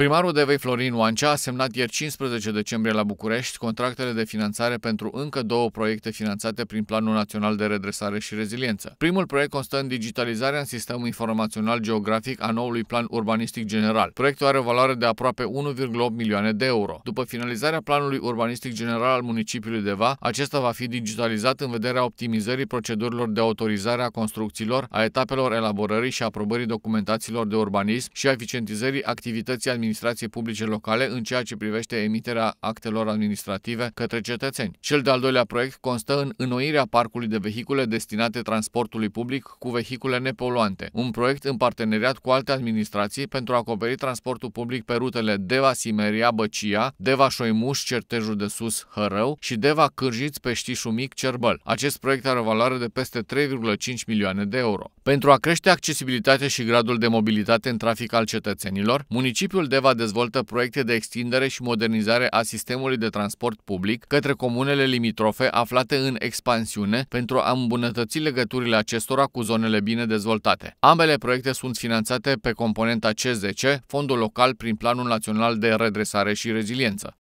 Primarul Devei Florin Oancea a semnat ieri 15 decembrie la București contractele de finanțare pentru încă două proiecte finanțate prin Planul Național de Redresare și Reziliență. Primul proiect constă în digitalizarea în sistemul informațional geografic a noului plan urbanistic general. Proiectul are o valoare de aproape 1,8 milioane de euro. După finalizarea planului urbanistic general al municipiului Deva, acesta va fi digitalizat în vederea optimizării procedurilor de autorizare a construcțiilor, a etapelor elaborării și aprobării documentațiilor de urbanism și a eficientizării activității administrative administrației publice locale în ceea ce privește emiterea actelor administrative către cetățeni. Cel de-al doilea proiect constă în înnoirea parcului de vehicule destinate transportului public cu vehicule nepoluante, un proiect în parteneriat cu alte administrații pentru a acoperi transportul public pe rutele Deva Simeria Băcia, Deva Șoimuș Certejul de Sus Hărău și Deva Cârjiți Peștișul Mic Cerbăl. Acest proiect are o valoare de peste 3,5 milioane de euro. Pentru a crește accesibilitatea și gradul de mobilitate în trafic al cetățenilor, municipiul de Deva dezvoltă proiecte de extindere și modernizare a sistemului de transport public către comunele limitrofe aflate în expansiune pentru a îmbunătăți legăturile acestora cu zonele bine dezvoltate. Ambele proiecte sunt finanțate pe componenta C10, fondul local prin Planul Național de Redresare și Reziliență.